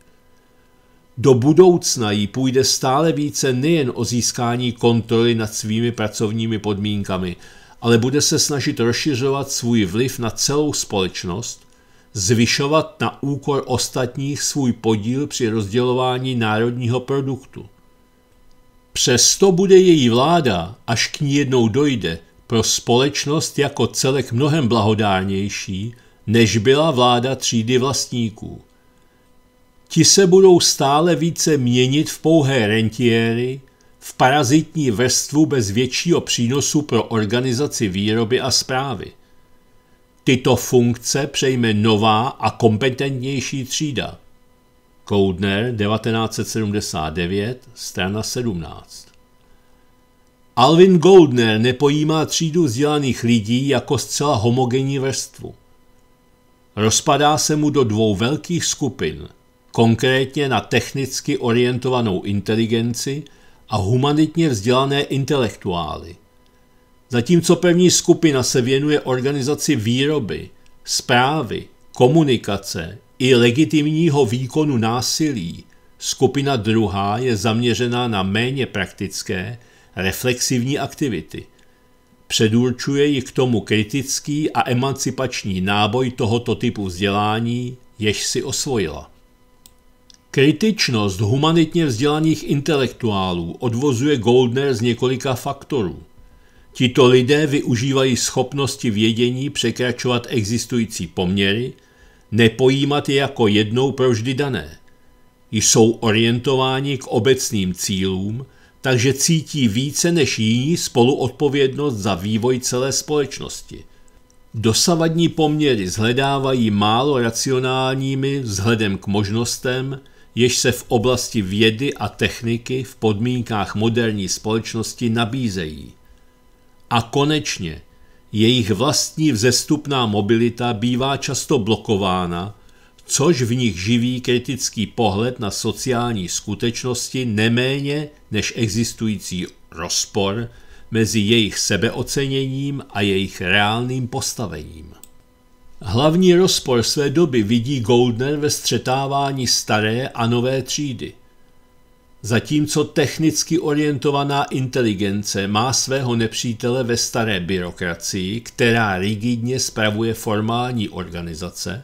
Do budoucna jí půjde stále více nejen o získání kontroly nad svými pracovními podmínkami, ale bude se snažit rozšiřovat svůj vliv na celou společnost, zvyšovat na úkor ostatních svůj podíl při rozdělování národního produktu. Přesto bude její vláda, až k ní jednou dojde, pro společnost jako celek mnohem blahodárnější, než byla vláda třídy vlastníků. Ti se budou stále více měnit v pouhé rentiéry, v parazitní vrstvu bez většího přínosu pro organizaci výroby a zprávy. Tyto funkce přejme nová a kompetentnější třída. Koudner 1979, strana 17. Alvin Goldner nepojímá třídu vzdělaných lidí jako zcela homogenní vrstvu. Rozpadá se mu do dvou velkých skupin, konkrétně na technicky orientovanou inteligenci – a humanitně vzdělané intelektuály. Zatímco první skupina se věnuje organizaci výroby, zprávy, komunikace i legitimního výkonu násilí, skupina druhá je zaměřená na méně praktické, reflexivní aktivity. Předurčuje ji k tomu kritický a emancipační náboj tohoto typu vzdělání, jež si osvojila. Kritičnost humanitně vzdělaných intelektuálů odvozuje Goldner z několika faktorů. Tito lidé využívají schopnosti vědění překračovat existující poměry, nepojímat je jako jednou provždy dané. Jsou orientováni k obecným cílům, takže cítí více než jiní spoluodpovědnost za vývoj celé společnosti. Dosavadní poměry zhledávají málo racionálními vzhledem k možnostem, jež se v oblasti vědy a techniky v podmínkách moderní společnosti nabízejí. A konečně, jejich vlastní vzestupná mobilita bývá často blokována, což v nich živí kritický pohled na sociální skutečnosti neméně než existující rozpor mezi jejich sebeoceněním a jejich reálným postavením. Hlavní rozpor své doby vidí Goldner ve střetávání staré a nové třídy. Zatímco technicky orientovaná inteligence má svého nepřítele ve staré byrokracii, která rigidně spravuje formální organizace,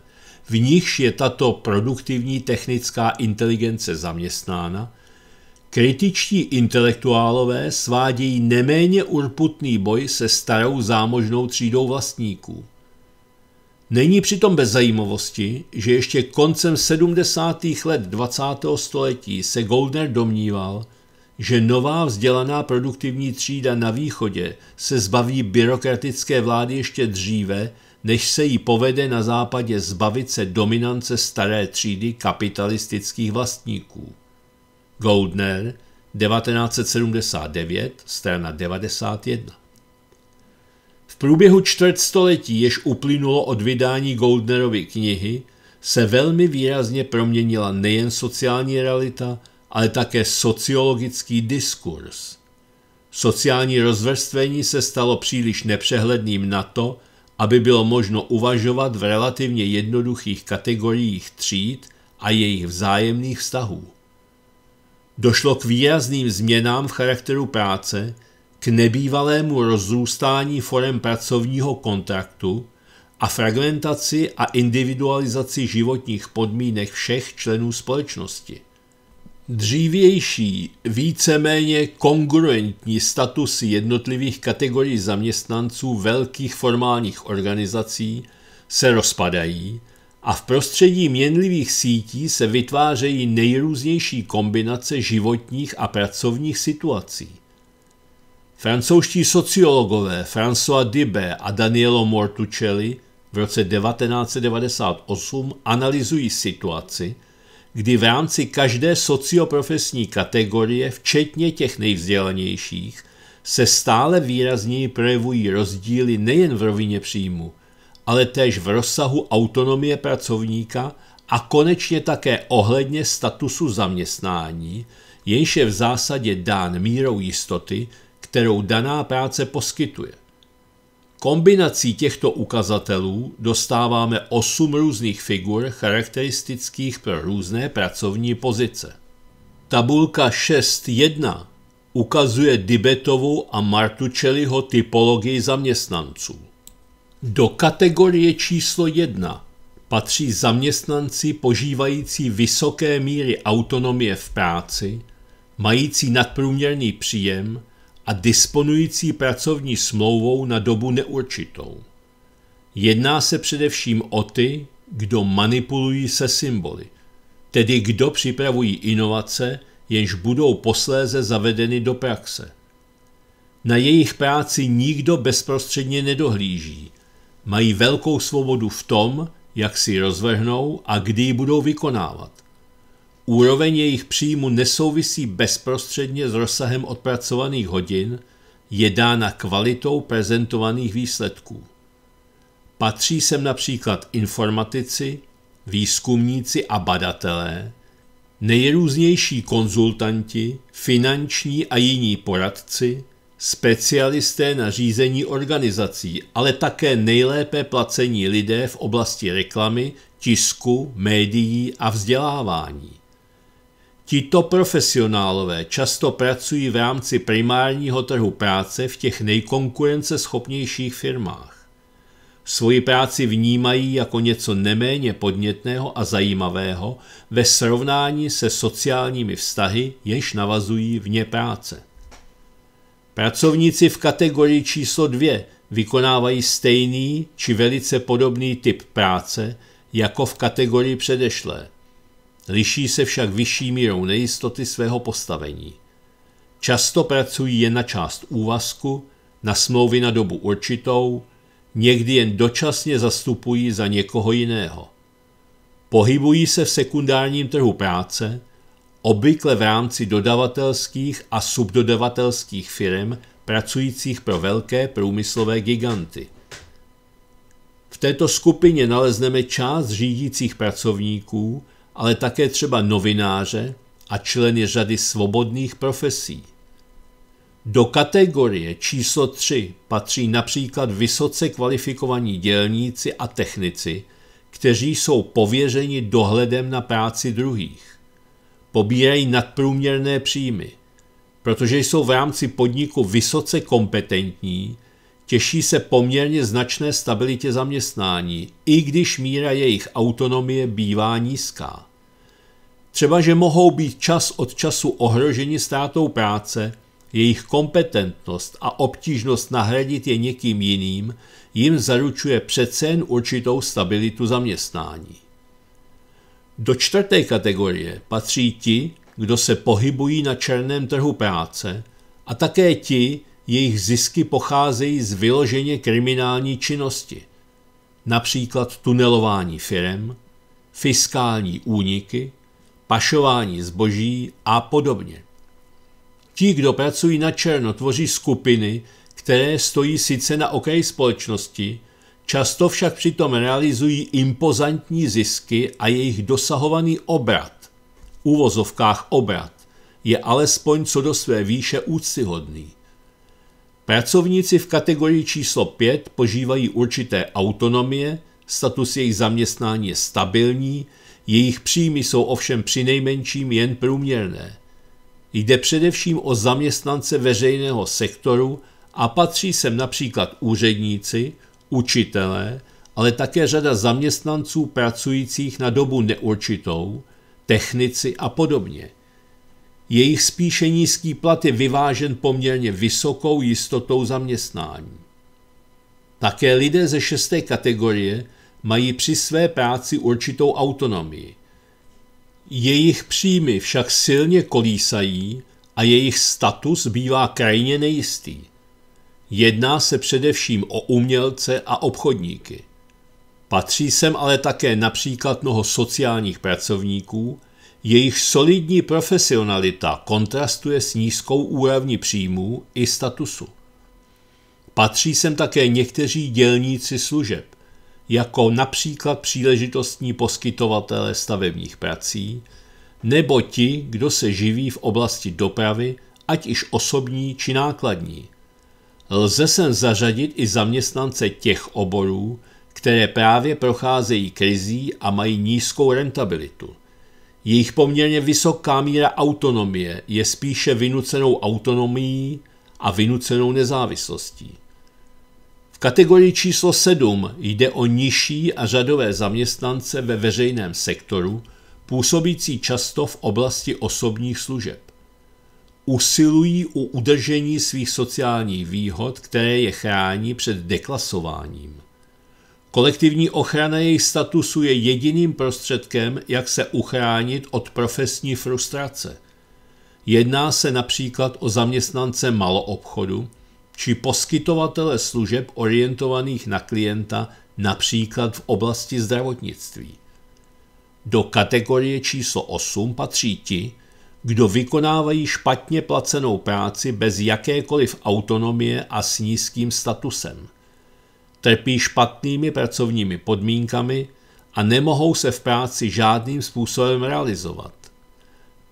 v nichž je tato produktivní technická inteligence zaměstnána, kritičtí intelektuálové svádějí neméně urputný boj se starou zámožnou třídou vlastníků. Není přitom bez zajímavosti, že ještě koncem 70. let 20. století se Goldner domníval, že nová vzdělaná produktivní třída na východě se zbaví byrokratické vlády ještě dříve, než se jí povede na západě zbavit se dominance staré třídy kapitalistických vlastníků. Goldner, 1979, strana 91. V průběhu čtvrtstoletí, jež uplynulo od vydání Goldnerovy knihy, se velmi výrazně proměnila nejen sociální realita, ale také sociologický diskurs. Sociální rozvrstvení se stalo příliš nepřehledným na to, aby bylo možno uvažovat v relativně jednoduchých kategoriích tříd a jejich vzájemných vztahů. Došlo k výrazným změnám v charakteru práce, k nebývalému rozrůstání forem pracovního kontraktu a fragmentaci a individualizaci životních podmínek všech členů společnosti. Dřívější, víceméně kongruentní statusy jednotlivých kategorií zaměstnanců velkých formálních organizací se rozpadají a v prostředí měnlivých sítí se vytvářejí nejrůznější kombinace životních a pracovních situací. Francouzští sociologové François Dibé a Danielo Mortucelli v roce 1998 analyzují situaci, kdy v rámci každé socioprofesní kategorie, včetně těch nejvzdělanějších, se stále výrazněji projevují rozdíly nejen v rovině příjmu, ale též v rozsahu autonomie pracovníka a konečně také ohledně statusu zaměstnání, jenž je v zásadě dán mírou jistoty, kterou daná práce poskytuje. Kombinací těchto ukazatelů dostáváme osm různých figur charakteristických pro různé pracovní pozice. Tabulka 6.1 ukazuje Dibetovu a Martučeliho typologii zaměstnanců. Do kategorie číslo 1 patří zaměstnanci požívající vysoké míry autonomie v práci, mající nadprůměrný příjem, a disponující pracovní smlouvou na dobu neurčitou. Jedná se především o ty, kdo manipulují se symboly, tedy kdo připravují inovace, jenž budou posléze zavedeny do praxe. Na jejich práci nikdo bezprostředně nedohlíží. Mají velkou svobodu v tom, jak si rozvrhnou a kdy ji budou vykonávat. Úroveň jejich příjmu nesouvisí bezprostředně s rozsahem odpracovaných hodin, je dána kvalitou prezentovaných výsledků. Patří sem například informatici, výzkumníci a badatelé, nejrůznější konzultanti, finanční a jiní poradci, specialisté na řízení organizací, ale také nejlépe placení lidé v oblasti reklamy, tisku, médií a vzdělávání. Tito profesionálové často pracují v rámci primárního trhu práce v těch nejkonkurenceschopnějších firmách. Svoji práci vnímají jako něco neméně podnětného a zajímavého ve srovnání se sociálními vztahy, jež navazují vně práce. Pracovníci v kategorii číslo 2 vykonávají stejný či velice podobný typ práce jako v kategorii předešlé – Liší se však vyšší mírou nejistoty svého postavení. Často pracují jen na část úvazku, na smlouvy na dobu určitou, někdy jen dočasně zastupují za někoho jiného. Pohybují se v sekundárním trhu práce, obvykle v rámci dodavatelských a subdodavatelských firm pracujících pro velké průmyslové giganty. V této skupině nalezneme část řídících pracovníků, ale také třeba novináře a členy řady svobodných profesí. Do kategorie číslo 3 patří například vysoce kvalifikovaní dělníci a technici, kteří jsou pověřeni dohledem na práci druhých. Pobírají nadprůměrné příjmy, protože jsou v rámci podniku vysoce kompetentní, těší se poměrně značné stabilitě zaměstnání, i když míra jejich autonomie bývá nízká. Třeba, že mohou být čas od času ohroženi ztrátou práce, jejich kompetentnost a obtížnost nahradit je někým jiným jim zaručuje přece jen určitou stabilitu zaměstnání. Do čtvrté kategorie patří ti, kdo se pohybují na černém trhu práce a také ti, jejich zisky pocházejí z vyloženě kriminální činnosti, například tunelování firem, fiskální úniky, pašování zboží a podobně. Ti, kdo pracují na černo, tvoří skupiny, které stojí sice na okraji společnosti, často však přitom realizují impozantní zisky a jejich dosahovaný obrat, uvozovkách obrat, je alespoň co do své výše úctyhodný – Pracovníci v kategorii číslo 5 požívají určité autonomie, status jejich zaměstnání je stabilní, jejich příjmy jsou ovšem přinejmenším jen průměrné. Jde především o zaměstnance veřejného sektoru a patří sem například úředníci, učitelé, ale také řada zaměstnanců pracujících na dobu neurčitou, technici a podobně – jejich spíše nízký plat je vyvážen poměrně vysokou jistotou zaměstnání. Také lidé ze šesté kategorie mají při své práci určitou autonomii. Jejich příjmy však silně kolísají a jejich status bývá krajně nejistý. Jedná se především o umělce a obchodníky. Patří sem ale také například mnoho sociálních pracovníků, jejich solidní profesionalita kontrastuje s nízkou úrovní příjmů i statusu. Patří sem také někteří dělníci služeb, jako například příležitostní poskytovatele stavebních prací, nebo ti, kdo se živí v oblasti dopravy, ať již osobní či nákladní. Lze sem zařadit i zaměstnance těch oborů, které právě procházejí krizí a mají nízkou rentabilitu. Jejich poměrně vysoká míra autonomie je spíše vynucenou autonomií a vynucenou nezávislostí. V kategorii číslo 7 jde o nižší a řadové zaměstnance ve veřejném sektoru, působící často v oblasti osobních služeb. Usilují o udržení svých sociálních výhod, které je chrání před deklasováním. Kolektivní ochrana jejich statusu je jediným prostředkem, jak se uchránit od profesní frustrace. Jedná se například o zaměstnance maloobchodu či poskytovatele služeb orientovaných na klienta, například v oblasti zdravotnictví. Do kategorie číslo 8 patří ti, kdo vykonávají špatně placenou práci bez jakékoliv autonomie a s nízkým statusem – trpí špatnými pracovními podmínkami a nemohou se v práci žádným způsobem realizovat.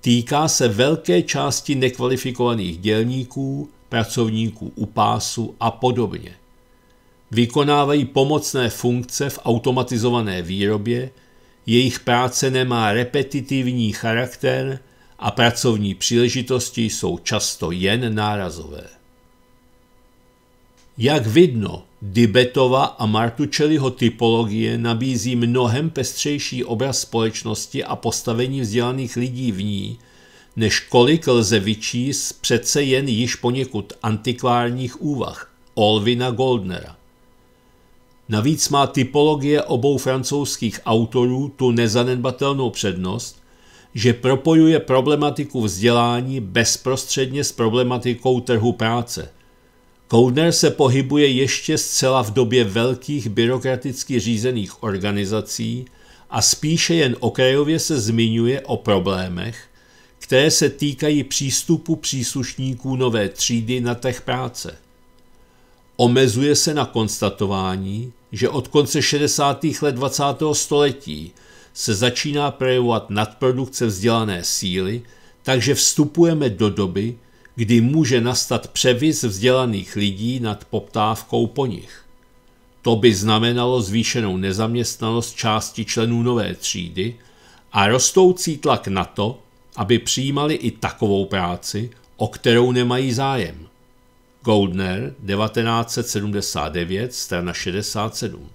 Týká se velké části nekvalifikovaných dělníků, pracovníků u pásu a podobně. Vykonávají pomocné funkce v automatizované výrobě, jejich práce nemá repetitivní charakter a pracovní příležitosti jsou často jen nárazové. Jak vidno, Dibetova a Martučeliho typologie nabízí mnohem pestřejší obraz společnosti a postavení vzdělaných lidí v ní, než kolik lze vyčíst přece jen již poněkud antikvárních úvah Olvina Goldnera. Navíc má typologie obou francouzských autorů tu nezanedbatelnou přednost, že propojuje problematiku vzdělání bezprostředně s problematikou trhu práce – Koudner se pohybuje ještě zcela v době velkých byrokraticky řízených organizací a spíše jen okrajově se zmiňuje o problémech, které se týkají přístupu příslušníků nové třídy na trh práce. Omezuje se na konstatování, že od konce 60. let 20. století se začíná projevovat nadprodukce vzdělané síly, takže vstupujeme do doby, kdy může nastat převis vzdělaných lidí nad poptávkou po nich. To by znamenalo zvýšenou nezaměstnanost části členů nové třídy a rostoucí tlak na to, aby přijímali i takovou práci, o kterou nemají zájem. Goldner, 1979, strana 67.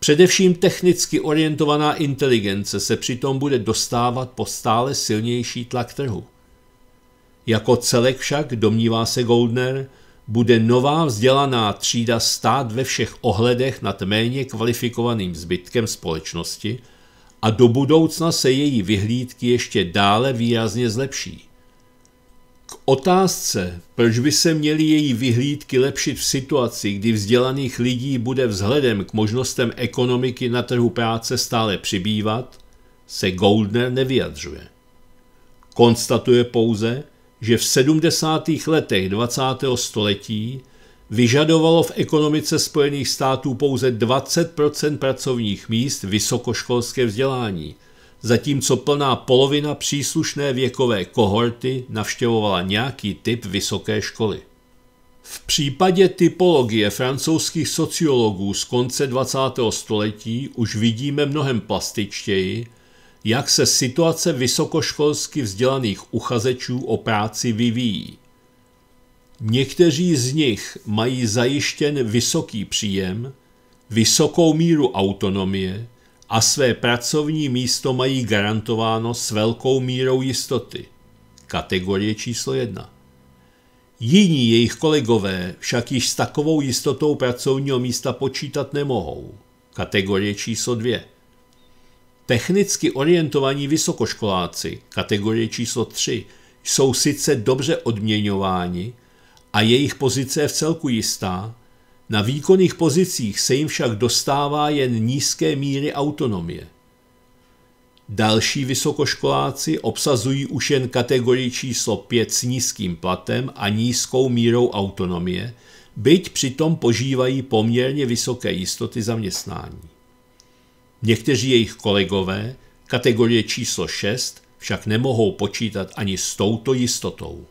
Především technicky orientovaná inteligence se přitom bude dostávat po stále silnější tlak trhu – jako celek však, domnívá se Goldner, bude nová vzdělaná třída stát ve všech ohledech nad méně kvalifikovaným zbytkem společnosti a do budoucna se její vyhlídky ještě dále výrazně zlepší. K otázce, proč by se měly její vyhlídky lepšit v situaci, kdy vzdělaných lidí bude vzhledem k možnostem ekonomiky na trhu práce stále přibývat, se Goldner nevyjadřuje. Konstatuje pouze, že v 70. letech 20. století vyžadovalo v ekonomice Spojených států pouze 20 pracovních míst vysokoškolské vzdělání, zatímco plná polovina příslušné věkové kohorty navštěvovala nějaký typ vysoké školy. V případě typologie francouzských sociologů z konce 20. století už vidíme mnohem plastičtěji, jak se situace vysokoškolsky vzdělaných uchazečů o práci vyvíjí. Někteří z nich mají zajištěn vysoký příjem, vysokou míru autonomie a své pracovní místo mají garantováno s velkou mírou jistoty. Kategorie číslo jedna. Jiní jejich kolegové však již s takovou jistotou pracovního místa počítat nemohou. Kategorie číslo 2. Technicky orientovaní vysokoškoláci kategorie číslo 3 jsou sice dobře odměňováni a jejich pozice je v celku jistá, na výkonných pozicích se jim však dostává jen nízké míry autonomie. Další vysokoškoláci obsazují už jen kategorii číslo 5 s nízkým platem a nízkou mírou autonomie, byť přitom požívají poměrně vysoké jistoty zaměstnání. Někteří jejich kolegové, kategorie číslo 6, však nemohou počítat ani s touto jistotou.